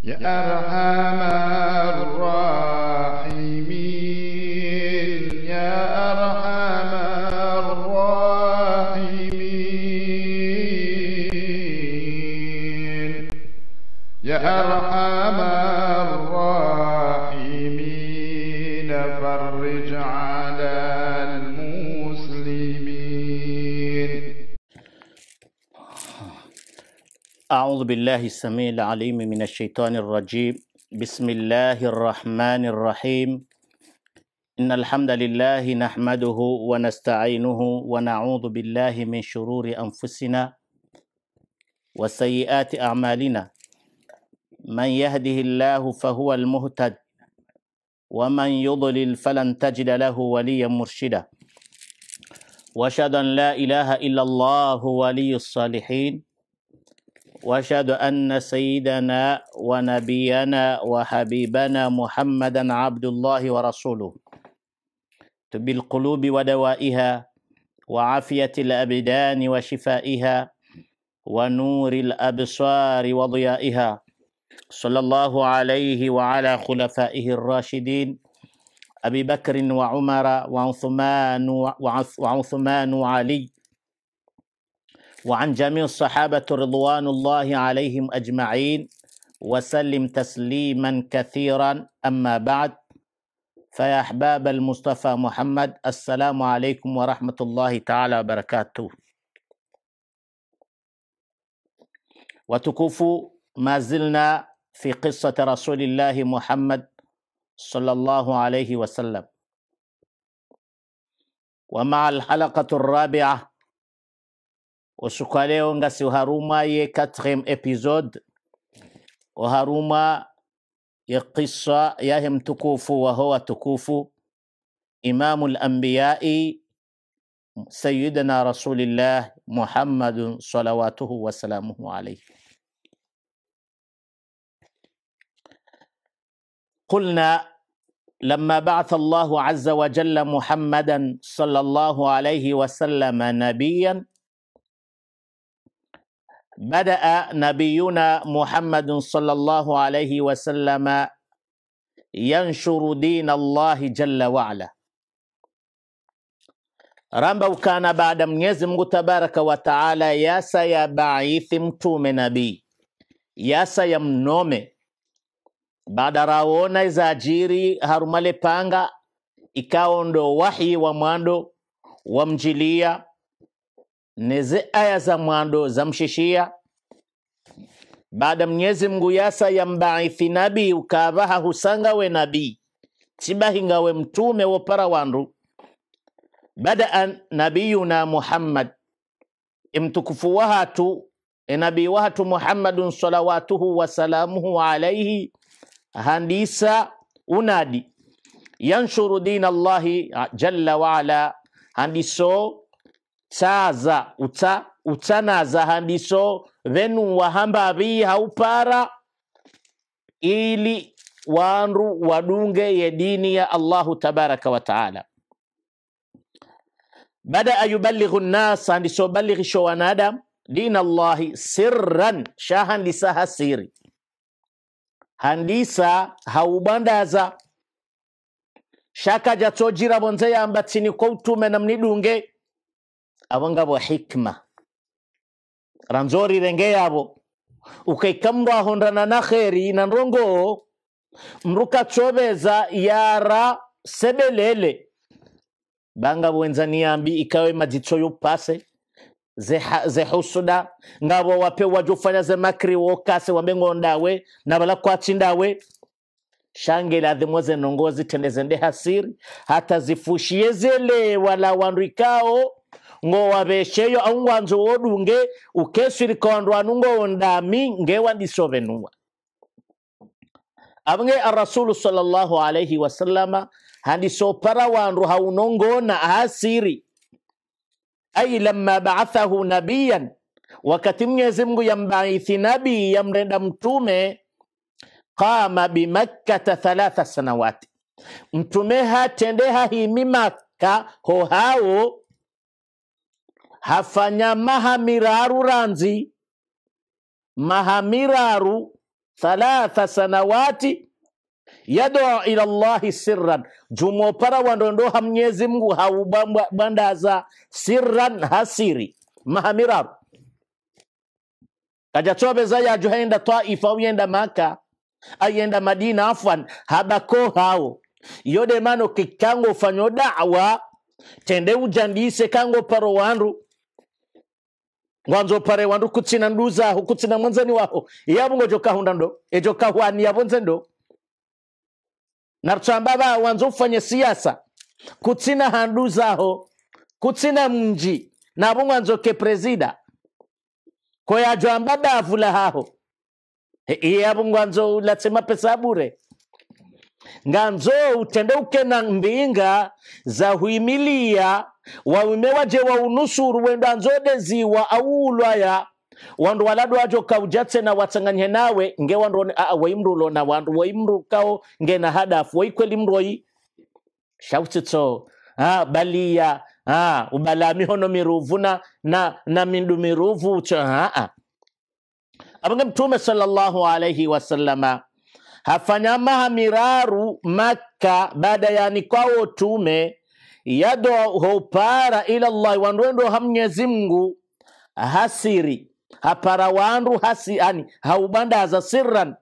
Yeah. Yeah. بالله السميع العليم من الشيطان الرجيم بسم الله الرحمن الرحيم إن الحمد لله نحمده ونستعينه ونعوذ بالله من شرور أنفسنا وسيئات أعمالنا من يهده الله فهو المهتد ومن يضلل فلن تجد له وليا مرشدا واشهد ان لا اله الا الله ولي الصالحين واشهد ان سيدنا ونبينا وحبيبنا محمدا عبد الله ورسوله بالقلوب القلوب ودوائها وعافيه الابدان وشفائها ونور الابصار وضيائها صلى الله عليه وعلى خلفائه الراشدين ابي بكر وعمر وعثمان وعثمان وعلي وعن جميع الصحابة رضوان الله عليهم أجمعين وسلم تسليما كثيرا أما بعد فيا أحباب المصطفى محمد السلام عليكم ورحمة الله تعالى وبركاته وتكوفوا ما زلنا في قصة رسول الله محمد صلى الله عليه وسلم ومع الحلقة الرابعة وشكرا لكم غاسي هاروما يا كاتريم ابيزود وهاروما يا قصة تكوفو وهو تكوفو إمام الأنبياء سيدنا رسول الله محمد صلواته وسلامه عليه قلنا لما بعث الله عز وجل محمدا صلى الله عليه وسلم نبيا badaa nabiyuna Muhammadun sallallahu alayhi wasallama yanshuru dina Allahi jalla waala, ramba ukana baada Mwenyezi Mungu tabaraka wa taala yasa ya baithi mtume nabii yasa ya mnome baada rawona izajiri harumale panga ikao ndo wahyi wa mwando wamjilia neze aya za mwando mshishia baada mnyezi mngu yasa yambaithi nabii husanga we nabii we mtume wopara wandu badaa nabiyuna muhammad imtukufu wahatu enabii wahatu muhammadun salawatuhu wasalamuhu alaihi handisa unadi yanshuru dina allahi jalla waala handiso chaza ucha uchanaza handiso venu wahambavi haupara ili wandu wadunge ye dini ya Allahu tabaraka wa taala badaa yuballighu nnas handiso balighisho wanadamu dina Allahi sirran shahandisa hasiri handisa haubandaza shaka jatojira yamba yambatsini kwa utume namnidunge abongabo hikma ranzorirenge yabo ukaikamrwa hondana na kheri na nrongo mrukachoveza yara sebelele bangabo wenzaniambi ikawe majicho yupase zehusuda ze ngabo wape wajufanya ze makri wokase wambengo ndawe na bala kwachi ndawe shange ladhimwo zenongo zitendeze hasiri hata zifushie zele wala wandu ikao ngo wabesheyo au ngwanzo wodunge ukesu ilikondwa nungo ndami ngewa ndisove nuwa amwe arasulu sallallahu alayhi wasallama handisopara wandu haunongona asiri ai lamma baathahu nabiyan wakati mnyezi mungu yambaithi nabii yamrenda mtume qama bimakkata thalatha sanawati mtume hatende hahimi makka hohao hafanya mahamiraru ranzi mahamiraru thalatha sanawati yadu ila llahi sirran jumopara wandondoha mnyezi mngu haubandaza sirran hasiri mahamiraru kajacobeza yajuhaenda taifa uyenda maka ayenda madina afwan habako hao yode mano kikango fanyo dawa tende ujandise kango paro wandu ngwanzo pare wandu kutsina nduzaho kutsina mwanzani waho yabo ngo jokahunda ndo ejo kahwani nze ndo narutsamba ba wanzo ufanye siasa kutsina handu zaho kutsina mnji navo ngwanzo ke presida koyajo ambada avula haho iyabo ngwanzo ulatsema pesa bure nga utendeuke ukena mbinga zahuimilia waume waje unusuru wenda nzodeziwa aulwaya wandu waladu wajo kaujatse na watsanganye nawe nge wandu lo na wandu kao nge na hadafu waikweli mroi shautitso ah, balia ah, ubala mihono miruvu na, na, na mindu miruvu cho ah, ah. abange mtume sallallahu alaihi wasallama hafanyamaha miraru Makka baada yani kwawo tume yado hopara ila llahi wandwendo ha mnyezimngu hasiri hapara wandu hasi ani haubandaza sirran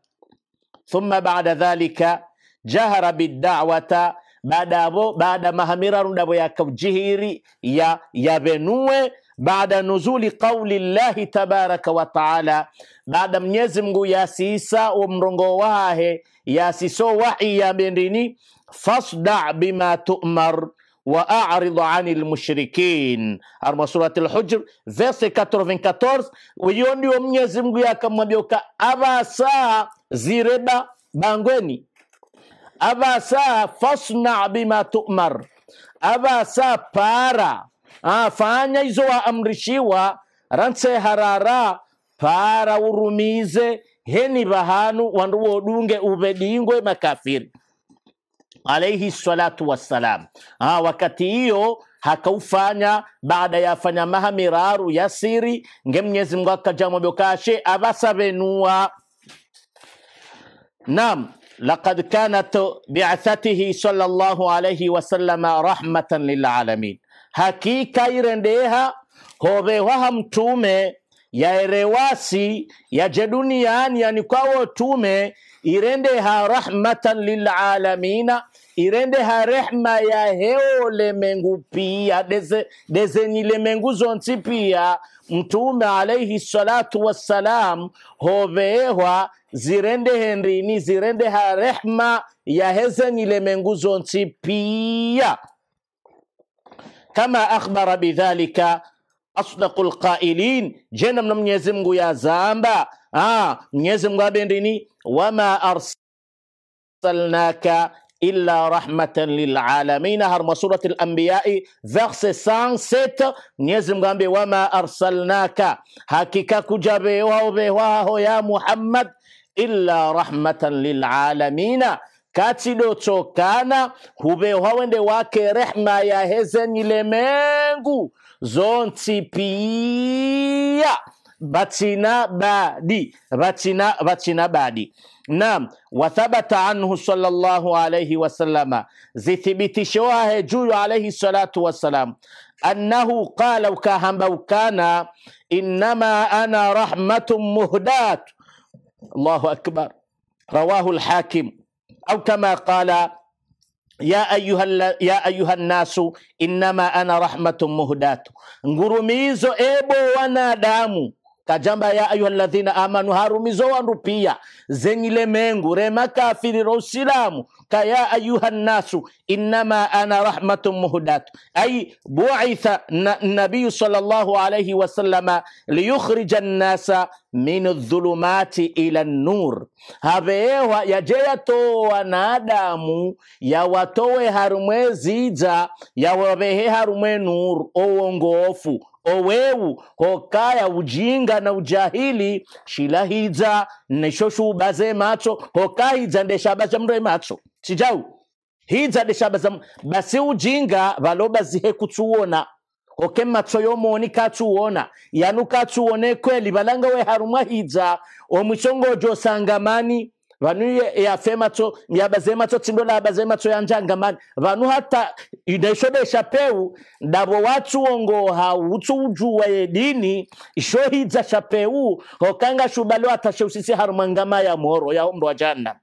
thumma bada dhalika jahara bidawata baada vo baada mahamiraru ndabo yakaujihiri ya yavenue baada nuzuli qauli llahi tabaraka wa taala, baada Mwenyezi Mungu yasiisa umrongo wahe yasiso wahi yabendini fasda bima tumar wa a'rid ani lmushrikin arma surati lhujr verse 94 wiyo ndio Mwenyezi Mungu yakamwambia uka zireba bangweni avasa fasna bima tumar avasa para afanya izo rantse harara para urumize heni bahanu wandu wodunge uvedingwe makafiri alayhi salatu wassalam ah wakati hiyo hakaufanya baada yafanya maha miraru ya siri nge mnyezi mngu akajamobyokashe avasavenua nam لقد كانت بعثته صلى الله عليه وسلم رحمة للعالمين hakika irendeha hovehwaha mtume yaerewasi yaje duniyani yani kwawo tume irendeha rahmatan lilalamina irendeha rehma ya heo lemengu pia deze, dezenyi lemengu zonsi pia mtume alaihi salatu wassalam hoveehwa zirendehe ndini zirendeha rehma yahezenyi lemengu zonsi pia كما أخبر بذلك أصدق القائلين جينا من نيزم يا زامبا آه نيزم ريني وما أرسلناك إلا رحمة للعالمين هرم سورة الأنبياء فرس سان ست نيزم غامبي وما أرسلناك هاكيكا كجابي وهو يا محمد إلا رحمة للعالمين kati kacidocokana huveho hawende wake rehma ya heze mengu zonti pia batina badi batina batina badi Naam, wathabata anhu sallallahu alayhi wasallama, zithibitisho ahe juyo alayhi salatu wassalam annahu qala ukahamba ukana innama ana rahmatun muhdat. Allahu akbar, rawahu al-Hakim. أو كما قال يا أيها, يا أيها الناس إنما أنا رحمة مهداة ngurumizo ebo wanadamu kajamba ya ayuha alladhina amanu harumizo wandu pia zenyilemengu remakafirira usilamu ka ya ayuha nnasu innama ana rahmatun muhdat, ai buitha nabiyu sallallahu alayhi wasallama liyukhrija nnasa min dhulumati ila nur, haveewa yajeyatoo wanadamu yawatowe harumwe ziza yawavehe harumwe nur owongoofu owewu hokaya ujinga na ujahili shilahiza neshoshubaze macho hokahiza ndeshabacha mndoe macho chijau hiza deshabaza basi ujinga valoba zihe kutuona hoke matso yomoni katuona yanu katuone kweli balanga we harumwa hiza omwichongojo sangamani vanu yafe matso yabaze matso abaze mato ya njangamani vanu hata inaishodesha peu davo watsuongoha utsu ujuwa yedini ishohidza shapeu hokanga shubalo atasheusisi harumwangama ya moro ya omrwa jahannam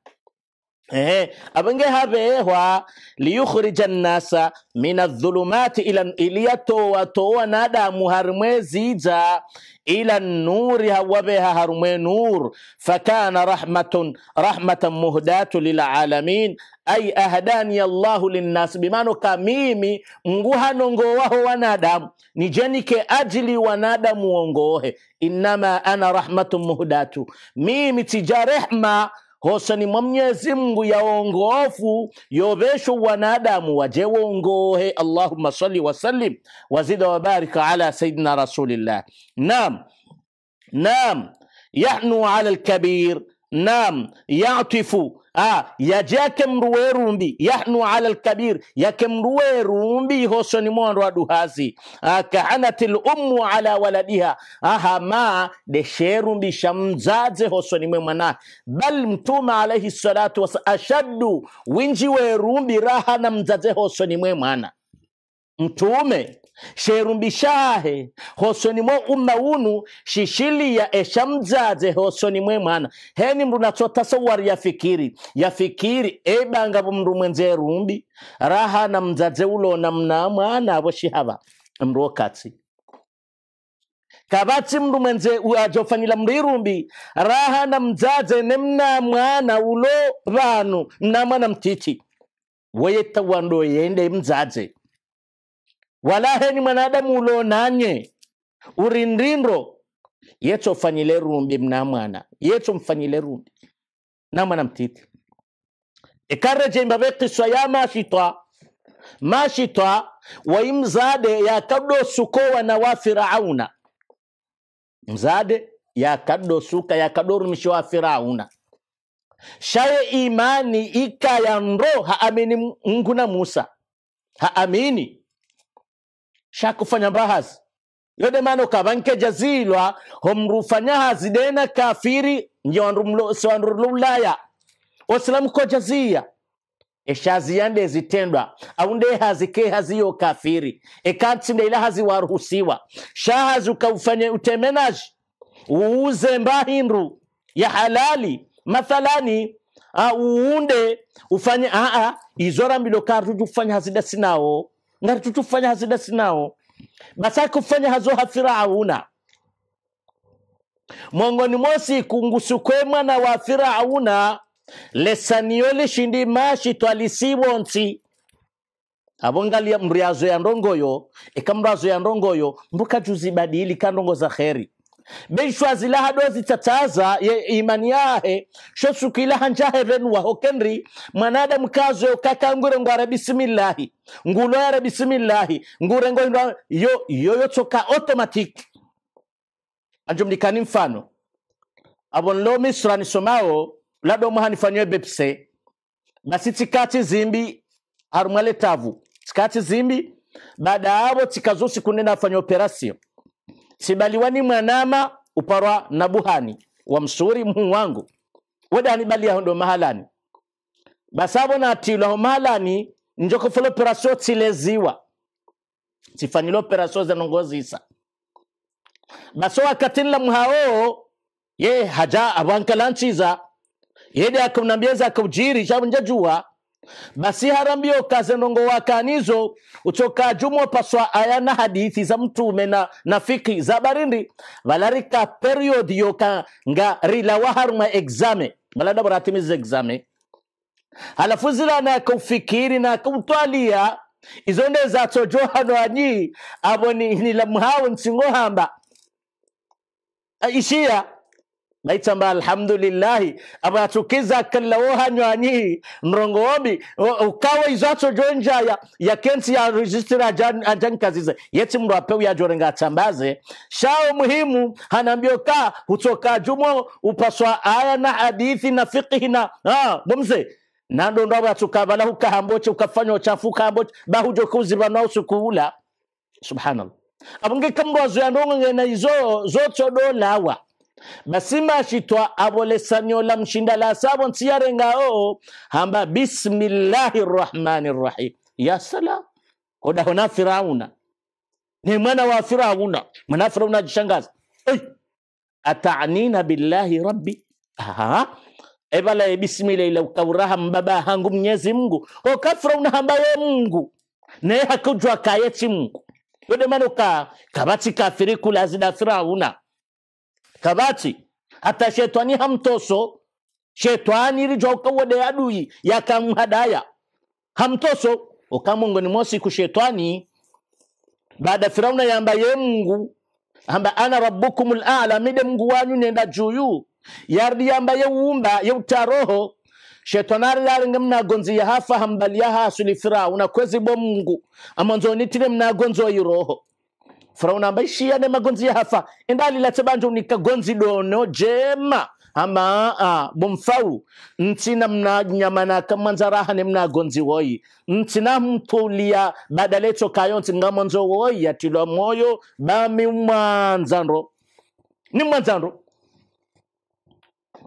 Eh, abenge habehwa liyukhrija nnasa min adh-dhulumati ila iliyatowatoa nadamu harumwe zija ila nuri hawabeha harumwe nur fakana rahmatun rahmatan muhdatu lilalamin ay ahdani Allahu linnas bimano kamimi nguhanongowaho wanadamu nijenike ajili wanadamu wongohe inama ana rahmatun muhdatu mimi tija rehma kosa ni mwenyezi mungu yaongofu yovesha wanadamu waje wajewongohe allahumma salli wa sallim wazida wabarika ala sayidina rasulillah naam naam yahnu ala lkabir nam yatifu a ah, yaje kemru werumbi yahnu ala alkabir yakemru werumbi hosoni mondo aduhazi ah, kaanatil ummu ala waladiha aha ma desherumbi shamzaze hosoni mwe mwana bal mtuma alayhi salatu wasa ashaddu winji werumbi raha na mzaze hosoni mwe mwana mtume sherumbichahe hosoni mwo umma wunu shishiliya esha mzaze hosoni mwe mwana heni mndu natsotaso wari yafikiri yafikiri ebanga mndu mwenze rumbi raha na ulo ulona mna mwana avo shihava mndu wokatsi kavatsi mndu mwenze ajofanyila mndu irumbi raha na mzadze ne mna mwana ulo vanu mna mwana mtiti weyeta wandoyende mzadze wala heni mwanadamu ulonanye urindrindro yetso fanyile rumbi mnamwana yetso mfanyile rumbi namwana mtiti ekareje mbavekiswa ya mashitwa mashitwa waimzade suko wana wa firauna mzade ya kado rumishi wa firauna shaye imani mro haamini mungu na musa haamini shakufanya mbahasi yode mano kavanke jazilwa homrufanyahazi dena kafiri njewanrululaya osilamu ko jaziya eshaziyande zitendwa aunde hazi ke hazi yo kafiri ekantinde ila hazi waruhusiwa shahazi ukaufanye utemenaji uuze mbahindu ya halali mathalani uunde ufanye aa izorambilo karuju ufanye hazida sinao ngari tutufanya hazida sinao basa kufanya hazo hafirauna mongoni mosi kungusukwe mwana wa firauna lesanioli shindi mashi twalisibonsi avo ngalia mriazo ya ndongoyo eka mriazo ya ndongoyo mruka juzibadili kandongo za kheri beishwazilaha dozi tataza ye imani yahe shosukilaha njahe renwa hokenri mwanadamu kazo yokakangure ngwara bisimillahi nguloyara bisimillahi ngure ngoindwa yo yoyotsoka automatic anjumdikani mfano avonlo misra nisomao lado muha muhanifanywe bepse basi tikati zimbi harumale tavu tikati zimbi baada avo tikazusi kunena afanya operasio sibaliwani mwanama uparwa na buhani wa msuri mhu wangu wedani balia hondo mahalani basabo na tilwa mahalani njoko folo operasyo tsileziwa sifanile operasio zanongozisa baso la mhao ye haja abankalanchiza yede akamnambieza akaujiri shabu njajua basiharambio kazendongo wakanizo jumo paswa aya na hadithi za mtume na, na fiki za barindi valarika period yoka nga rila waharuma exame balada boratimiza exame halafu zila na kufikiri na kutwalia izo ndeza hano anyi abo ni, ni lamhao nsingohamba ishia naitamba alhamdulillahi abatukiza mrongo mrongowobi ukawa izacho jonja ya, ya kenti ya registra ajan, ajankazize yeti mndu apewi ajorenga atambaze shao muhimu hanambioka hutoka jumo upaswa aya na hadithi na fiqhi na bomze nandondoa bwatukabala hukahamboche ukafanywa uchafu ukahamboche bahujo kuzibanwa usukuula subhanallah abungika mndu azoyandongengena izo zoto dolawa basimashitwa la mshinda la sabo nsiyarengao hamba bismillahi rrahmani rrahim ya salam kodahona firauna ni mwana wa firauna mwana firauna ajishangaza atanina billahi rabbi Aha. ebala ebismile ile ukauraha mbaba hangu mnyezi mngu oka okafirauna hamba we mungu naye hakujwa kaye chimngu yodemano ka kabati kafiri kulazida firauna kabati hata shetani hamtoso shetani wode adui yakamhadaya hamtoso okamongoni mosiku shetani baada firauna yamba ye mungu amba ana rabbukum lala mide mungu wanyu nenda juyu yardi yamba yewumba yeutaroho shetonari laringe ya hafa hambali hambaliya hasuli firauna kwezi bo mungu nitile amonzonitire mnagonzoyi roho farauna ambaye shiyane magonzi ya hafa endali nikagonzi unika dono jema ama a bomfau ntina mna nyamana kamanza raha ne mna gonzi woi ntina mtulia badaleto kayonti ngamonzo woi atilo moyo bami mwanzanro ni mwanzanro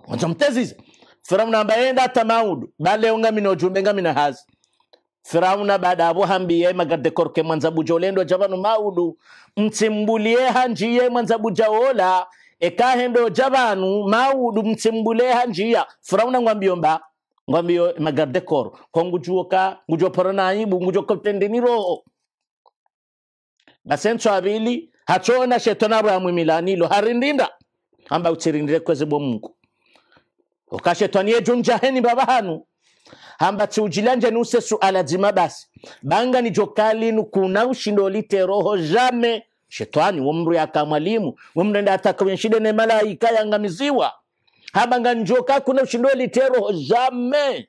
mwanzo mtezizi farauna ambaye enda tamaudu bale unga mino jumbe nga mina hazi Firauna baada abo hambiye magarde korke mwanza bujolendo javanu maulu mtimbulie hanjiye mwanza bujaola ekahendo javanu maulu mtimbulie hanjia Firauna ngwambio mba ngwambio magarde kor kongujuoka ngujo porona ibu ngujo koptendini roho abili hachona shetona bwa mwimilanilo harindinda amba uchirindire kweze bomungu Mungu okashetwaniye junjaheni babahanu hamba chiujilanje nuse suala jima basi banga ni jokali nukuna ushindolite roho jame shetani womru yakamwalimu womrenda atakawenshide ne malaika yangamiziwa hamba njoka kuna ushindolite roho jame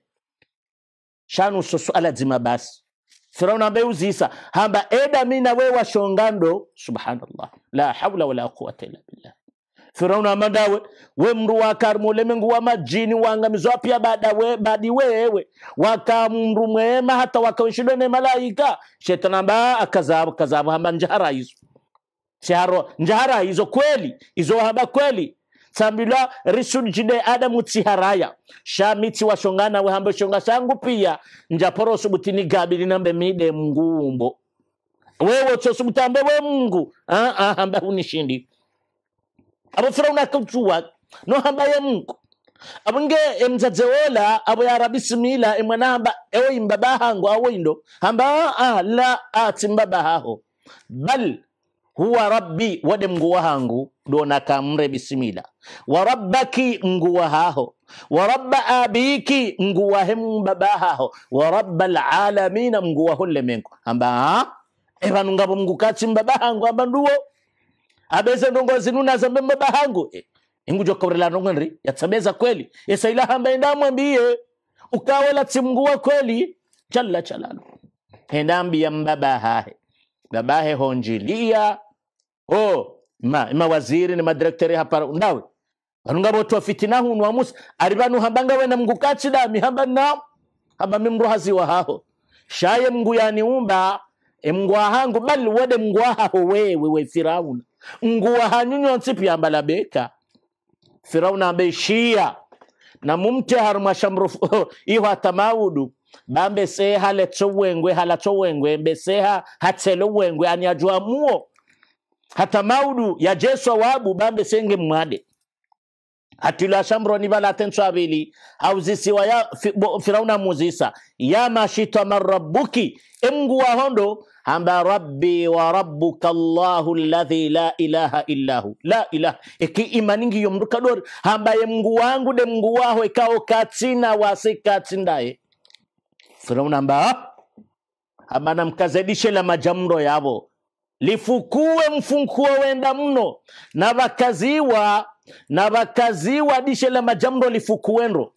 shanu so suala jima basi firaun ambe uzisa hamba eda mina we washongando subhanallah la haula wala quwata illa billah Firauni amadawe we mndu wakarima ulemengu wa majini waangamizwa pia badawe badi wewe wakamndu mwema hata wakaweshindwa ne malaika shetani amba akazabu kazabu hamba njahara hizo Siharo, njahara hizo kweli izo hamba kweli tsambila risu jide adamu tsiharaya shamiti washongana hamba shonga sangu pia njaporosu butini gabili nambe mide mngumbo wewe chosubutambe we mungu ah, ah, hambe hunishindi abofera unakauchuwak nohamba mungu abunge emdzadzewola abo e yarabisimila emwanamba ewoyimba bahango awoindo hamba ah, la atimba bal huwa rabbi wade mngu wahangu donaka mre bisimila warabbaki mngu wahaho warabba abiki mngu wahemu babahaho warabba alalamina mngu mengo hamba ah, evanungavo mngu katimba bahangu hamba nduwo abeze ndongozi nuna zambemba bahangu e, eh, ingujo kaurela ndongonri yatsabeza kweli yesaila hamba endamwambiye ukawe la timngua kweli challa chalalu endambia mbabahahe babahe honjilia o ma waziri ni madirektori hapa ndawe nawe boto fitina hu nwa musa ari vanu hambanga wena mngu mi mihamba na hamba mimruhaziwa haho shaye mngu yaniumba emngwahangu bali wede mngwahaho wewe we firauna nguwa hanyunyo ntsipiyambala beka firauna ambe shiya na mumte harumwashamru iho atamawudu bambe seha letso wengwe halatso wengwe mbe seha hatselo wengwe ani ajua muo hata maudu ya jesu wabu bambe senge mwade hatila shamro ni bala tenso abili auzisiwa ya firauna muzisa ya mashito marabuki emngu wa hondo amba rabbi wa rabbuka llahu alladhi la ilaha illahu la ilaha eki imaningi yo mndu kadori hambaye mngu wangu de mngu waho ikao katsina wasikatsindaye firauna amba amana ah! mkazedishe la majamro yavo lifukue mfunkuo wenda mno na vakaziwa na vakaziwa dishe la majamro lifukuendo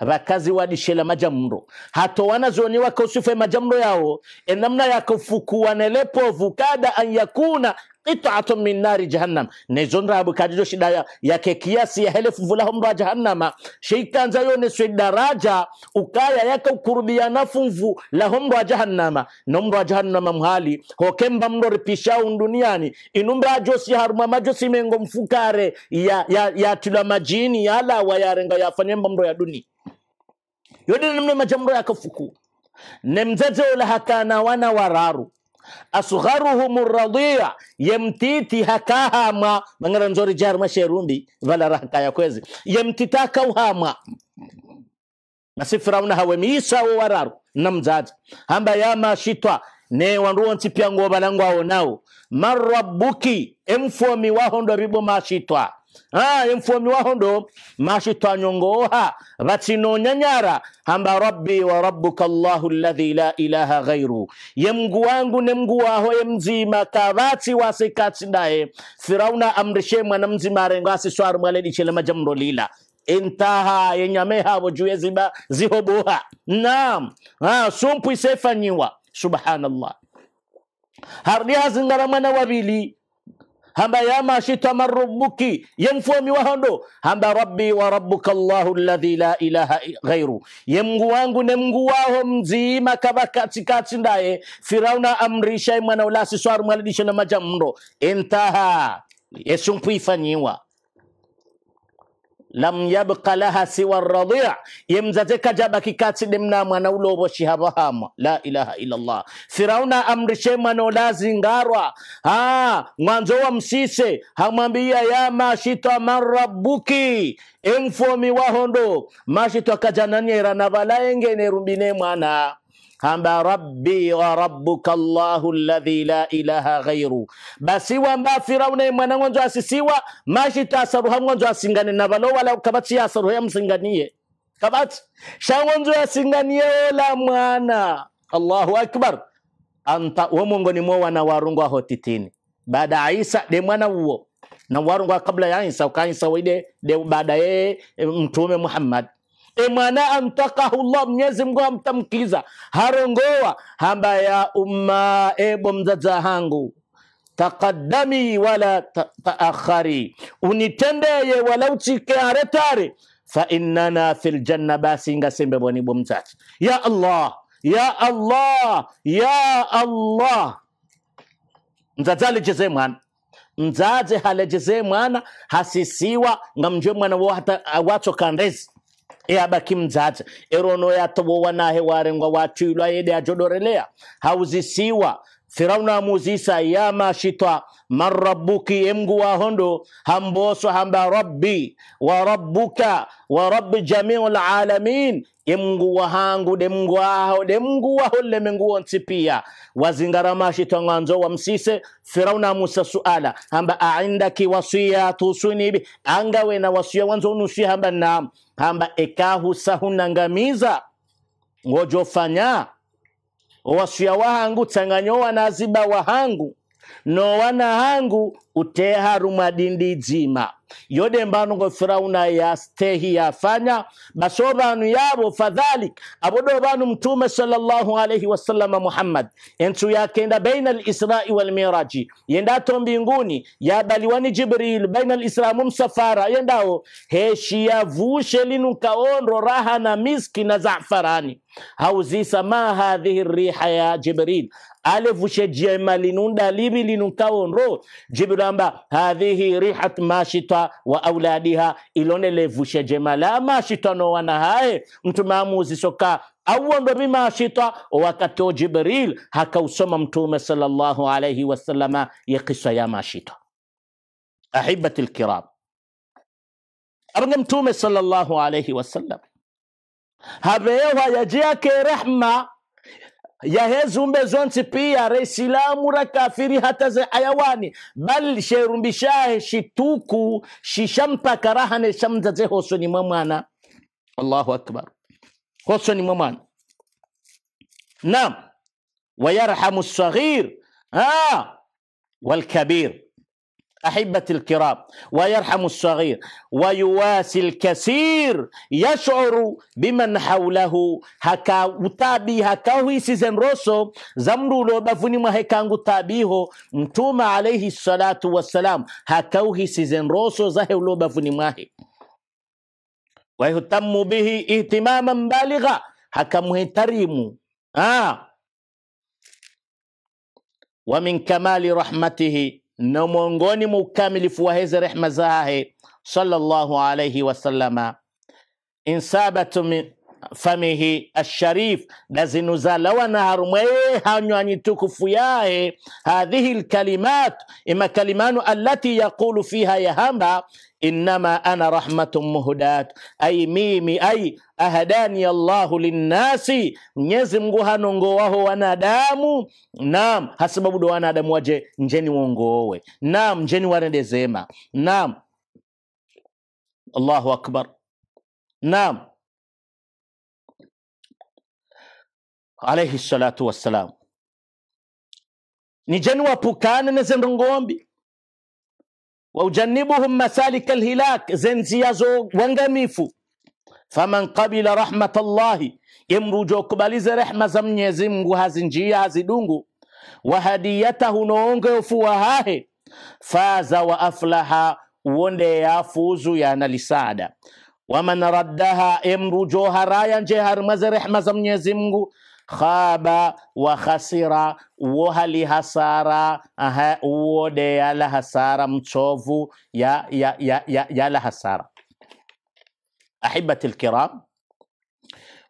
rakazi wadishela majamro hato wanazoni wakausife majamro yao enamna yakofukuwana lepovu kada an yakuna qitatu min nari jahannam nezonrabu kadido shida yake kiasi ya hele fumvulahomra jahannama sheitanza yoneswe daraja ukaya yake ukurubiana fumvu lahomra jahannama nomra jahannama mhali hokemba mro ripishau duniani inumra josi haruma majosi mengo mfukare ya, ya, ya tula majini yalawa yarenga yafanemba mro ya duni yoɗiɗen ɗum ɗo ma jamroya ka fuku nemzate ola hakana wana wararu asgharuhum radia yemtiti hakahama mangara nzori jarma sherumbi valara hakaya kwezi yemtita kauhama nasi firauna hawe miisa wo wararu namzati hamba yama shitwa ne wanruo ntsipya ngo balangwawo nawo man rabbuki emfomi wahondo ribo mashitwa enfuomi ah, wahondo mashitanyongoha vatsinonyanyara hamba rabbi wa rabbuka llahu alladhi la ilaha ghairu ye mngu wangu ne mngu waho ye mzima kavatsi wasikatsi daye firauna amrishe mwana mzima arengo asiswari mwaledichele majamro lila intaha yenyamehavo juu yeziba zihoboha naam ah, sumpu isefanyiwa subhanallah hardi hazingara mwana wabili هم يا ما شت من ربك ينفو ميوهندو هم ربي وربك الله الذي لا إله غيره يمغوانغ نمغواه مزيما كبا كاتسكاتسن داي فراونا أمري شايمان ولا سسوار مالديشن مجمرو انتهى يسون كيفان يوه lam yabqa laha siwa radhi' yemzaze kajaba kikatsidem na mwana ulovo shihavahama la ilaha illallah firauna amrishe manolazingarwa ha mwanzo wa msise hamwambia ya mashita marabuki emfomi wahondo mashitwa kajananyera rumbine mwana Amba rabbi wa rabbuka Allahu alladhi la ilaha ghairu. Basi wamba Firaune mwana ngonjo asisiwa mashi tasaruha ngonjo asingane na balo wala kabati yasaruha msinganiye. Kabati shangonjo asinganiye ola mwana. Allahu akbar. Anta wa miongoni mwa wana warungwa hotitini. Baada ya Isa de mwana huo na warungwa kabla ya Isa ukaisa wide de baadaye Mtume Muhammad emwana amtakahullah, mnyezi mgu amtamkiza harongowa hamba ya umma ebo mzaza hangu takadami wala taakhari, unitendeye wala uchike aretare fa innana fil janna, basi ngasembe mzazi ya Allah ya Allah ya Allah. Mzazi alejeze mwana mzazi halejeze mwana hasisiwa ngamjwe mwana wo hata kandezi eabaki mdzadza erono yatovowa nahe warengwa wathuilwa yede ajodoreleya hauzisiwa firauna amuzisa yamashitwa marabuki emgu wahondo hamboso hamba rabbi wa rabbuka wa rabbi jamiu lalamin emgu wahangu demgu aho demgu waholle menguwonsi wazingara wazingaramashitwa ng'anzo wa msise firauna amusa suala hamba aindaki wasiya tusunibi angawena wasiya wanzo nusuya hamba nam hamba ekahu sahunangamiza ngojofanya owasuya wahangu tsanganyowa naziba wahangu nowana hangu uteha rumwadindi dzima yode mbanongo firawuna yastehi yafanya baso banu yabo fadhalik abodo banu mtume sallallahu alayhi wasallam muhammad entu yakenda baina alisrai walmiraji yendato mbinguni yabaliwani jibril baina alisra mumsafara yendao heshiyavushe linukaondro raha na miski na zafarani hauzisa ma hadhihi riha ya jibril alevushe jema linunda libi linukaondro jibril amba hadhihi rihat mashita ghaiba wa auladiha ilonele vushejema lama shitano wanahaye mtume amuzi soka awondo bima wakati o jibril hakausoma mtume sallallahu alayhi wasallama ya kisa ya mashita ahibati lkiram arnge mtume sallallahu alayhi wasallam habewa yajia rehma yahezumbe zonse pia resilamura kafiri hata ze ayawani bal sherumbishahe shituku shamza ze hosoni mwa mwana allahu akbar hosoni mwa mwana nam wayarhamu lsaghir walkabir أحبة الكرام ويرحم الصغير ويواسي الكثير يشعر بمن حوله هكا وتابي هكا هو سيزن روسو زمرو لو بفني ما هيكانو تابيه متوما عليه الصلاه والسلام هكا هو سيزن روسو زهو لو بفني ما هي ويهتم به اهتماما بالغا هكا مهترم اه ومن كمال رحمته na miongoni mwa ukamilifu wa hizi rehma zahe sallallahu alayhi wasallama insabatu min famihi asharif nazinuza wana harumweye eh, hanywanyi tukufu yaye hadhihi lkalimat ima alati yaqulu fiha yahamba innama ana rahmatun muhdat ai mimi ai ahdani allahu linnasi mnyezi mngu hanongowaho wanadamu nam hasababudo wanadamu waje njeni wongowe nam njeni warendezema nam allahu akbar nam alayhi salatu wassalam nijeni wapukane ngombi waujannibuhum masalika alhilak zenziya zo wangamifu faman qabila rahmat rahmatallahi emrujo kubalize rehma za mnyezi mngu hazi njia hazi dungu wahadiyatahu noonge ofuwa hahe faza wa aflaha uonde yafuzu yanalisaada waman raddaha emrujo haraya nje harmaze rehma za mnyezi mngu خاب وخسر وهل هسارا ها وده يا لها سارا يا يا يا يا يا لها سارا أحبتي الكرام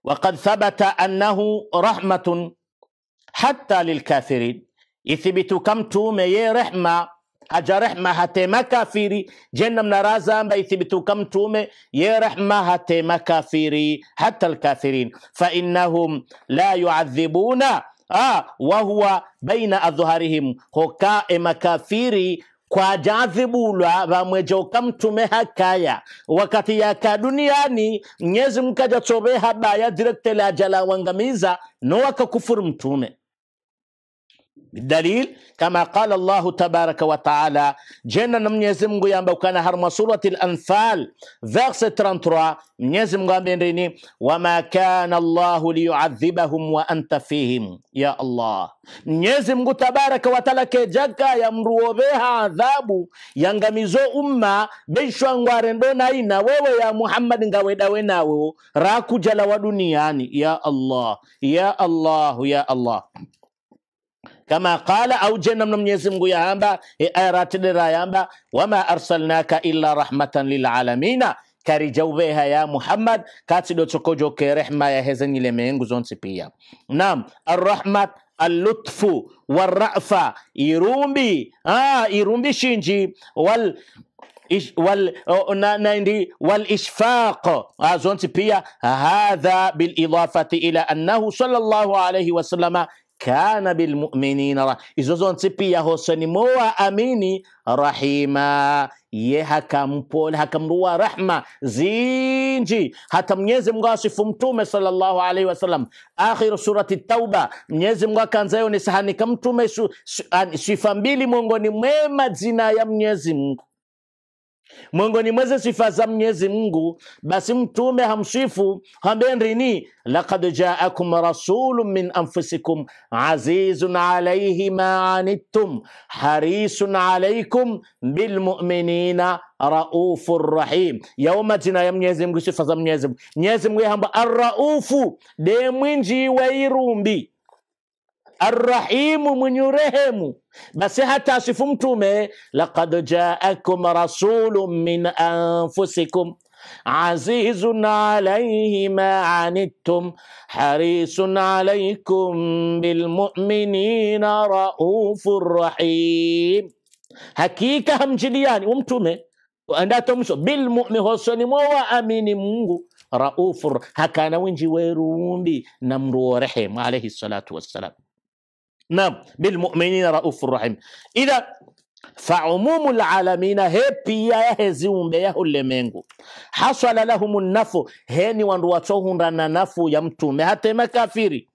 وقد ثبت أنه رحمة حتى للكافرين يثبت كم تومي رحمة haja rehma hatema kafiri jena mnaraza amba ithibitu kamtume ye rehma hatema kafiri hata lkafirin fainahum la yuadhibuna ah, wahuwa baina adhuharihim hoka emakafiri kwajadhibulwa vamweja mtume hakaya wakati yaka duniani mnyezi mkaja chobe habaya direktele ajala wangamiza no wakakufuru mtume bidalil kama qala llahu tabaraka wataala jena na mwenyezi yamba ukana harma surati lanfal verset 33 mwenyezi mungu ambe wama kana llahu liyuadhibahum wa anta fihim ya allah mwenyezi mungu tabaraka wataala kejaka yamruwoveha adhabu yangamizo umma beishwangware ndo naina wewe ya muhammadi ngawedawe nawe rakujala wa duniani ya allah ya allahu ya allah kama qala au jena mna Mwenyezi Mungu yaamba e ayaratidera ya amba wama arsalnaka illa rahmatan lilalamina kari jauveha ya Muhammad kati do chokojo ke rehma ya nile meengu zonsi pia nam arrahmat allutfu warrafa irumbi ah, irumbi shinji wal وال ناندي والإشفاق أظن بيا هذا بالإضافة إلى أنه صلى الله عليه وسلم kana bilmuminina, izo zonse pia hoseni moa amini rahima, ye hakampole hakamrua rahma zinji. Hata mnyezi Mungu asifu Mtume sallallahu alaihi wasallam, akhiru surati Tauba, mnyezi Mungu akanzayo ni sahanika Mtume sifa mbili mwongoni mwema zina ya mnyezi Mungu Miongoni mweze sifa za mnyezi mngu basi mtume hamsifu hambendini lakad jaakum rasulun min anfusikum azizun alaihi ma anittum harisun alaikum bilmu'minina raufu rahim. Yaumatina ya mnyezi mngu sifa za Mwenyezi mnyezi Mwenyezi Mungu yahamba arraufu de mwinji wairumbi arrahimu mwenye rehemu basi hata asifu mtume laqad jaakum rasulun min anfusikum azizun alaihi ma anittum harisun alaikum bilmuminina raufun rahim hakika hamjiliani umtume andatomso bilmumi hosoni mo waamini mungu raufun hakana winji werumbi namru wa rehemu alaihi salatu wassalam Naam, bilmuminina raufu raufur rahim. Idha faumumu lalamina he piya yaheziumbe yaho lemengu haswala lahumu nafu heni wandu watsohundana nafu ya mtume hate makafiri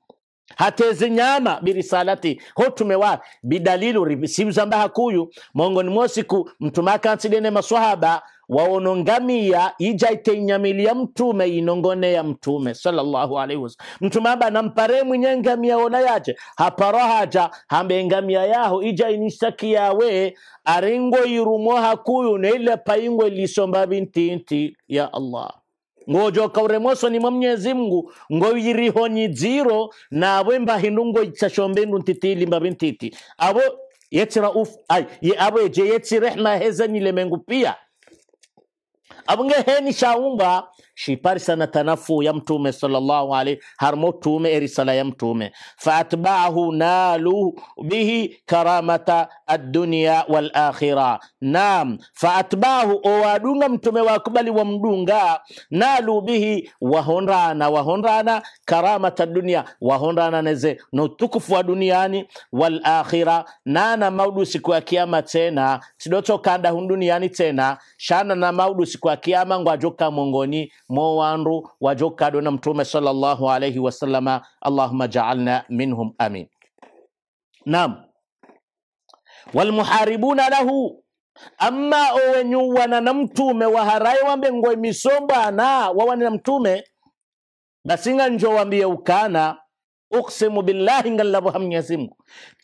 hatezi nyama birisalati hotumewa bidalilu sibuzamba hakuyu mongoni mwosiku mtume akansile ne maswahaba waonongamia ija itenyamilia mtume inongone ya mtume sallallahu alaihi wasallam mtume aba nampare mwenye ngamia ona yaje haparohaja hambe ngamia yaho ija yawe aringo irumo hakuyu neile paingo ilisomba bintinti ya allah ngojokauremwoso ni mwenyezi mungu ngo yirihonyi na nabwe mbahindungo itsashombendu ntitili mbabe ntiti abo yetira uf ay ye abo je yeti rehma hezanyilemengu pia அவங்க ஹே நிஷாவும் வா shiparisana tanafu ya mtume sallallahu alaihi harmo tume erisala ya mtume faatbaahu nalu bihi karamata addunya wal nam faatbaahu owadunga mtume wakubali wamdunga nalu bihi wahonrana wahonrana karamata dunya wahonrana neze na utukufu wa duniani wal nana maudu siku ya kiyama tena sidoto kanda hun tena shana na maudu siku ya ngwajoka mongoni mo wandu wa jokkaɗo nam tume sallallahu alayhi wa sallama allahuma jaalna minhum amin nam walmuharibuna lahu amma owe nyuwana na mtume waharai wambe ngoe misombana wawane na mtume basinga njo wambiye ukana uksimu billahi ngallabuha mnyezimungu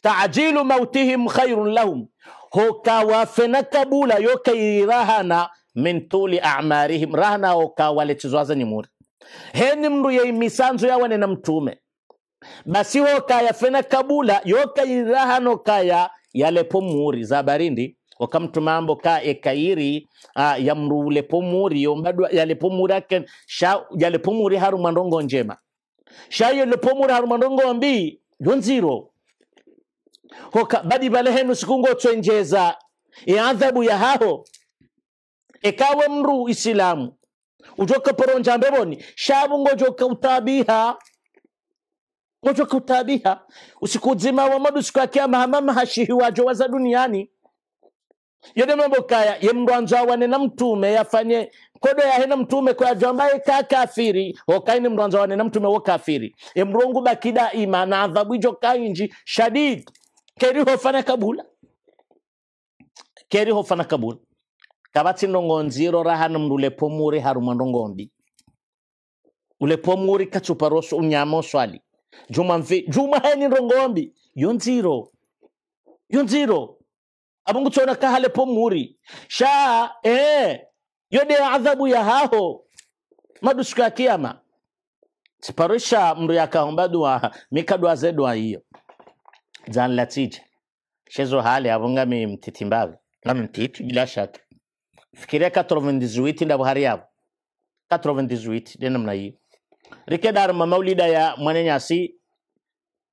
tajilu mautihim khairun lahum hokawafena kabula yokairahana min tuli amarihim rahnao ka walecizwaza nyimuri heni mndu yei misanzo yawane na mtume basi wokaya fena kabula yokairahano kaya yalepo muri zabarindi wakamtumambo ka ekairi e uh, yamruulepo muri yombadwa yalepo muri aken sha yalepo muri haru mandongo njema sha yalepo muri haru mandongo mbi yonziro hoka badi henu sikungo twenjeza e adhabu ya haho ekawe mru isilamu ujoka poronja mbeboni shabu ngojoka utabiha ngojoka utabiha usiku uzima wa madu siku yake mahamama hashihi wajo waza duniani yode mambo kaya ye mndu anzawane na mtume yafanye kodo ya hena mtume kwa jambaye ka kafiri hokaini mndu anzawane na mtume wo kafiri ye mrungu bakida ima na adhabu ijo kainji shadid keri hofana kabula keri hofana kabula kabatsi nongonzi ro hano mndu ulepo muri haruma ndongondi ulepo muri katsupa roso unyama oswali juma mfi juma heni ndongombi yo nziro yo nziro kaha kahalepo muri sha eh yo de adhabu ya haho madusiku ya kiama siparisha mndu yakahomba dua mikadwaze dua hiyo zanlatije shezo hali avunga mimtitimbave na mtiti bila shaka fikiria 98 ndabo hari yabo 98 de namna hii rike ma maulida ya mwananyasi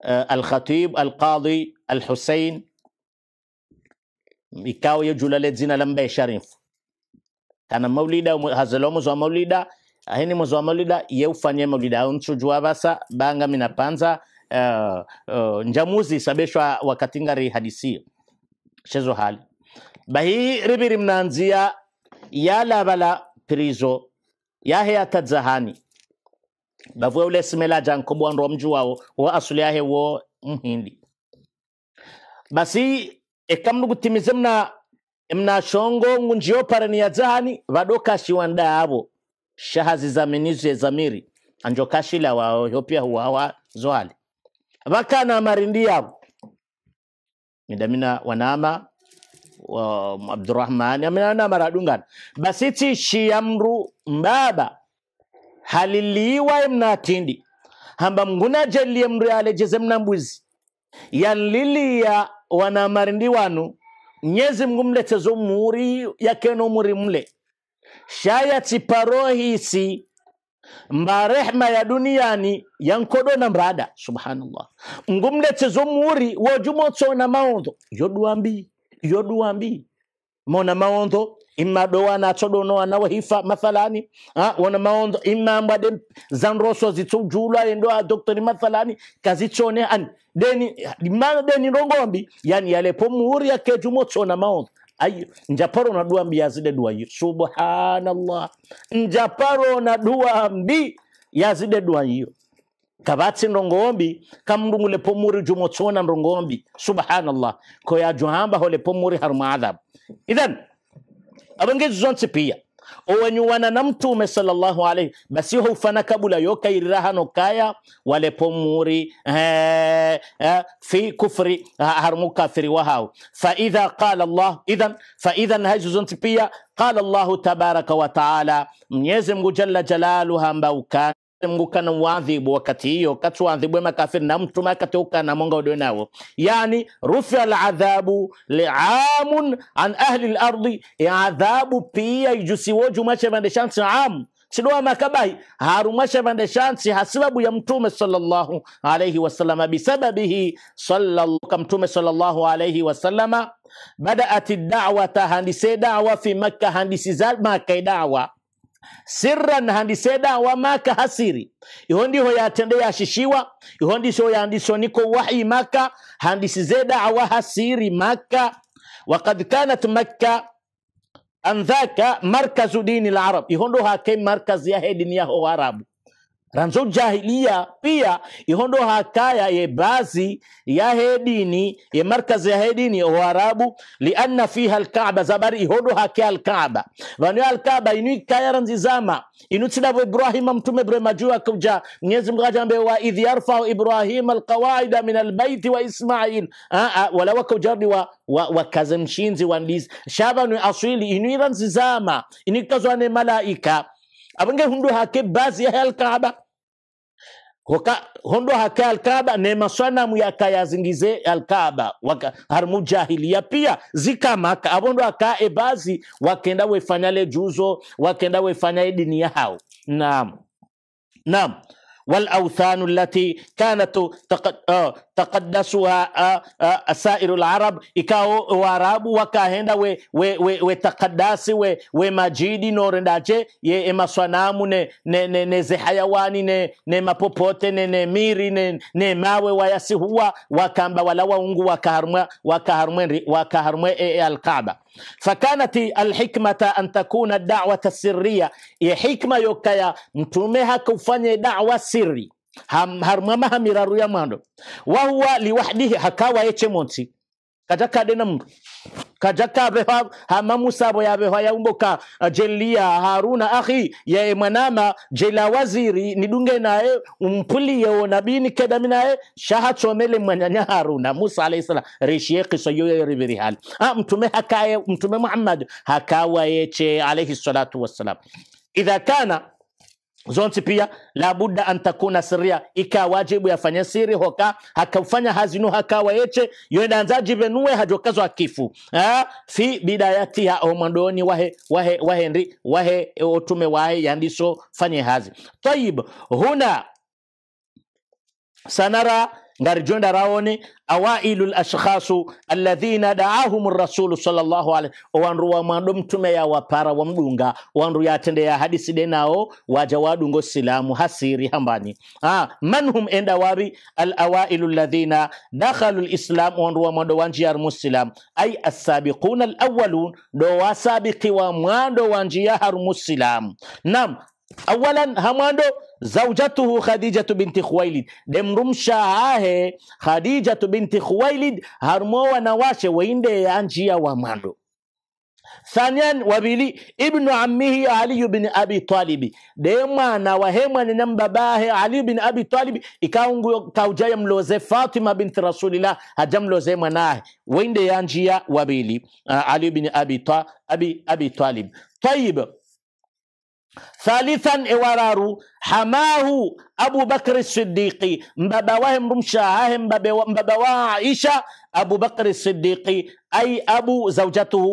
uh, eh, alkhatib alqadhi alhusein ikao ya julale zina la mbaye sharifu kana maulida hazalomo za maulida aheni mo za maulida ye ufanye maulida unchu ntsujua basa banga minapanza uh, eh, uh, eh, njamuzi sabeshwa wakatingari hadisi shezo hali bahi ribiri mnaanzia yalaba la prizo yahe atadza hani bavwe ule simela janko bwanro mju wao wo asuli yahe wo mhindi basi ekamnugutimize mna mna shongo ngunjio parani ya zahani kashi wanda abo shahazi ya zamiri anjokashila wa Ethiopia huwawa zoali vakana marindi yabo midamina wanama um, abdurahman amnana basi basiti shiyamru mbaba haliliwa mnatindi hamba mnguna jellie mri alejeze mnambuzi yanlilia wanamarindi wanu nyezi mngu muri yakeno muri mle shaya tiparo hisi mba rehma ya duniani yankodo na mrada subhanallah mngu mletezo muri wojumotsona maondo yoduambii yoɗuwa mona maondo imma ɗo wana coɗono hifa mathalani a wona maondo imma mbade zanroso zitso juula endo a doktori mathalani kasi an deni ma deni ɗeni rongowa yani yale po muuri yakkeju mo cona mawondo ay njaparo na dua mbi yazide dua yi subhanallah njaparo na dua mbi yazide dua hiyo kabatsi ndongombi kamndu lepo muri jumotsona ndongombi subhanallah ko ya juhamba ho lepo muri har maadhab idhan abangezi zonse pia owanyuwana na mtume sallallahu alaihi basi houfana kabula yokairira hano kaya walepo muri eh, eh, fi kufri harmu wahau faidha qala allah idhan faidhan haizo zonse pia qala allah tabaraka wataala taala mnyezi mngu jalla jalaluhu ambaukan na muadhibu wakati hiyo kati katuadhibu makafiri na mtu makateuka na mwanga udio nao yani rufi rufia aladhabu liamun an ahli al-ardi ya adhabu pia ijusi ijusiwoju machemandeshansi amu sidoa makabai harumasha vandeshansi hasibabu ya mtume sallallahu alayhi alaihi wasallama bisababihi ka mtume sallallahu alaihi wasallama badaat ad-da'wa tahandisi dawa fi makkah handisi zal makkah dawa sirran handiseda wamaka hasiri iho ndiho yatende yashishiwa iho ndiso yandiso niko wahi maka handisizeda awahasiri maka wakad kanat makka andhaka markazu dini larab iho ndo hake markazi yahe dini yaho arabu ranzo jahilia pia ihondo hakaya ye bazi ya hedini ye markaz ya hedini ya uarabu lianna fiha alkaaba zabari ihondo hakaya alkaaba vanyo alkaaba inu kaya ranzizama inu tsilavo ibrahima mtume ibrahima juu kuja mnyezi mungu ajambe wa idh yarfau ibrahima alqawaida min albaiti wa ismail ah, ah, wala wakaujardi wa wa, wa kaze wa ndizi shava ni aswili inu iranzizama inu ikazwane malaika abange hundo hake bazi ya alkaaba hoka hondo hake alkaaba ne al yakayazingize alkaaba harimu jahiliya pia zikamaka abondo aka ebazi wakenda wefanya juzo wakenda wefanya edini yao naam naam والأوثان التي كانت آه، تقدسها آه، آه، سائر العرب إكاو واراب وكاهنا وتقدس ومجيد نورنداجي ye ema swanamu ne, ne, ne, ne zehayawani ne, ne mapopote ne, ne miri ne, ne mawe wayasihuwa wakamba wala waungu wakaharmwe, wakaharmwe, wakaharmwe e, e alkaba فكانت الحكمة أن تكون الدعوة السرية هي حكمة يوكايا متومها كوفاني دعوة سرية sirri hamama hamiraru ya mando wahuwa liwahdi hakawa eche monti kajaka liwahdihi kajaka chemonsi hama musabo ya kajakabeha ya umbo ka jelia haruna ahi ya emanama jela waziri nidunge naye umpulie onabini kedami shaha chomele mwanyanya haruna musa alayhi sala reshie kiso yoyoriviri hali ha, ah, mtume hakaye mtume muhammad eche alayhi salatu wassalam idha kana zonse pia labudda an takuna sirria ika wajibu yafanye siri hoka hakafanya hazinu hakawa yeche yoedanzajivenuwe hajokazo akifu ha? fi ya omandoni wahe wahe wahendi wahe otume wahe yandiso fanye hazi tayib huna sanara ngari jonda rawone awailu ashkhasu alladhina daahum rasulu salllahu alayhi owandu wamwaɗo mtume ya wapara wa mɗunga wandu yatende ya hadisi ɗe nawo waja ngo silamu hasiri hambani ah, man hum enda wari al awailu ladhina dakhalu lislam wandu wamwaɗo wa njiyar muslim ay al alawalun do wasabiqi wa mwaɗo wa njiya har nam awalan hamando zaujatuhu khadijatu binti khuwailid demrumshaahe khadijatu binti khuwailid harmowanawashe weinde yanjiya wamando thanian wabili ibnu ammihi aliyu bin abi talibi de mwana babahe aliyu bin abi talibi ikaunguyo kaujaya mloze fatima binti rasulillah haja mwanahe weinde yanjiya wabili uh, aliyu bin abi, ta, abi, abi talib tayib thalithan ewararu hamahu abu bakri siddiqi mbaba wahe mrumsha hahe mbaba wa aisha abu bakri siddiqi ay abu zaujatuhu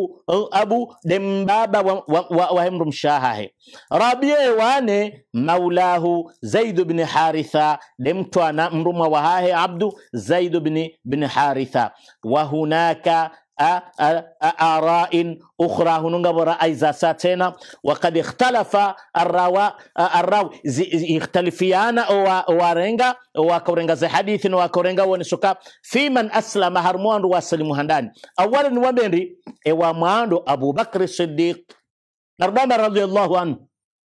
abu de mbaba wahe mrumsha hahe rabie wane maulahu zaidu bni haritha de mtwana mrumwa wa abdu zaidu bni haritha wahunaka آراء أخرى هنا هنونغا رأي زاساتنا وقد اختلف الروا الرو اختلفيانا وارنغا وكورنغا زي حديث وكورنغا ونسوكا في من أسلم هرموان واسلم هنداني أولا ومنري وماندو أبو بكر الصديق نربما رضي الله عنه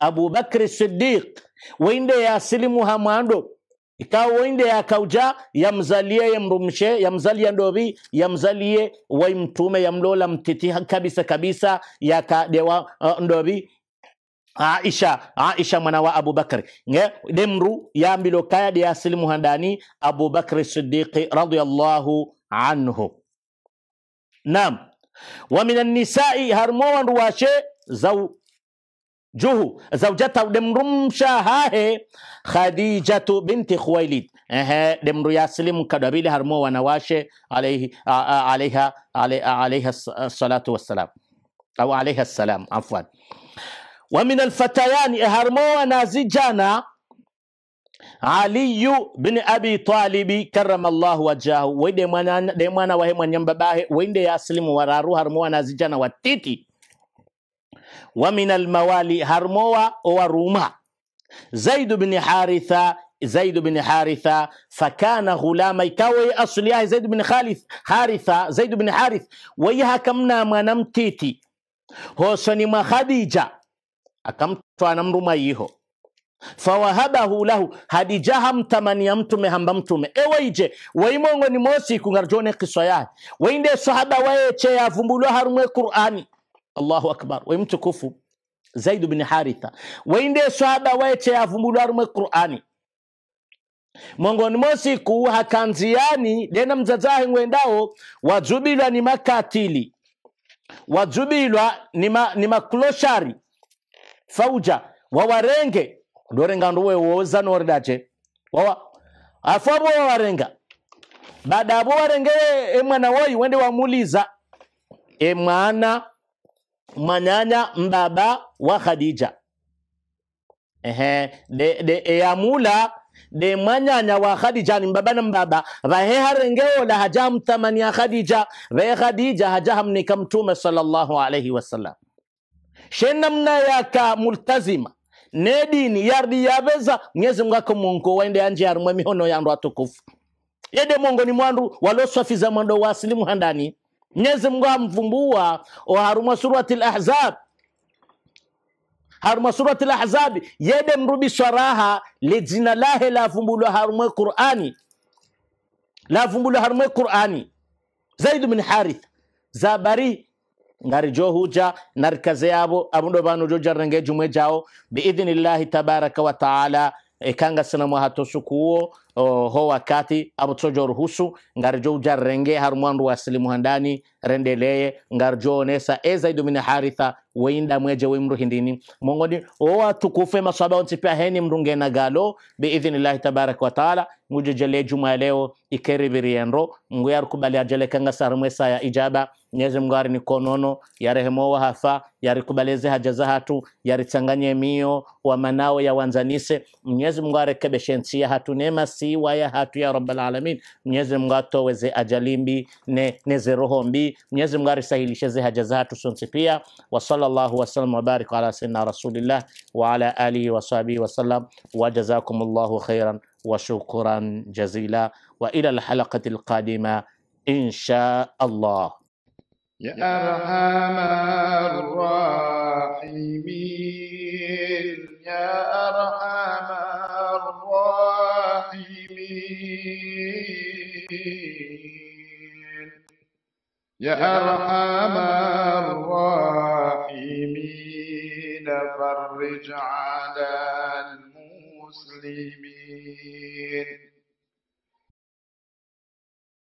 أبو بكر الصديق وإن يا سلم هرموان ikawa oinde yakauja yamzalie yamrumshe yamzalia ndovi yamzalie wai mtume yamlola mtiti kabisa kabisa yakadewa uh, ndovi Aisha Aisha mwana wa Abu Bakr nge demru yambilo kaya de aslimu handani Abu Bakr radiallahu anhu Naam wa minan nisa'i harmo wandu washe zau جوه زوجته دمرمشا هاه خديجة بنت خويلد اه دمر يسلم كدبيل هرمو ونواشه عليه عليها عليها الصلاة والسلام أو عليها السلام عفوا ومن الفتيان هرمو ونازجانا علي بن أبي طالب كرم الله وجهه وين دمانا وهم ينبباه وين يسلم ورارو هرمو ونازجانا واتيتي wa min almawali harmowa owa ruma zaid bn haritha zaid bn haritha fakana ghulama ikawa ye asli yahe zaidu bni haritha zaid bn harith waye hakamna mwana mtiti hosoni mwa khadija akamtwa na mruma yiho fawahabahu lahu hadija hamtamania mtume hamba mtume ewaije ni mosi kungarjone kiswa yahe wainde sahaba wayeche yavumbulwa harumwe qurani allahu akbar we mtukufu Zaid bin haritha wainde swaba weche avumbulwarumwe qurani mongoni mosiku hakanziani dena mzazahi ngwendao wajubilwa ni makatili wajubilwa ni, ma, ni makuloshari fauja wawarenge ndorenga ndowewoza noredache wawa afu abo wawarenga baada abo warengere emwana woyi wende wamuliza emwana manana mbaba wa Khadija ehe de de eyamula de mwanana wa Khadija ni mbaba na mbaba vahe harengeo la hajam tamani ya Khadija vahe Khadija hajaham ni kamtume sallallahu alayhi wasallam shenamna yaka multazima ne dini yardi yaveza Mwenyezi Mungu waende anje yarumwe mihono ndo atukufu yede ni mwandu waloswafiza mwando wa asilimu handani Mwenyezi Mungu amvumbua oharumwa surati lahzab haruma surati al-Ahzab yede mrubiswa raha lejina lahe lavumbulwa harumwe qurani lavumbulwa harumwe qurani Zaid min harith zabari ngari jo huja narkaze yabo abundo banu jo jarrenge jumwe jao biidhnillahi tabaraka wa taala ekangasina mwahato suku uo ho wakati abo tsojo ruhusu ngarjo jarrenge har mwandu silimu handani rendeleye ngarjo onesa eza idumina haritha weinda mweje wimru hindini mongoni o tukufe masaba ontsipia heni mrunge na galo biidhnillahi tabaraka wa taala nguje jale juma leo ikeribirienro nguyar kubali ajele kanga sarmwesa ya ijaba Mwenyezi Mungu ari nikonono yarehemowa hafa yarikubaleze haja za hatu yarichanganye mio wa manao ya wanzanise Mwenyezi Mungu arekebeshensia hatu nema siwa ya hatu ya Rabbal Alamin Mwenyezi Mungu atoweze ajalimbi ne neze roho mbi Mwenyezi Mungu arisahilisheze haja za hatu sonse pia wa sallallahu wa sallam wa barik ala sayyidina rasulillah wa ala alihi wa sahbihi wa sallam wa jazakumullahu khairan wa shukran jazila wa ila alhalaqati alqadima insha allah يا أرحم الراحمين يا أرحم الراحمين يا أرحم الراحمين فرج على المسلمين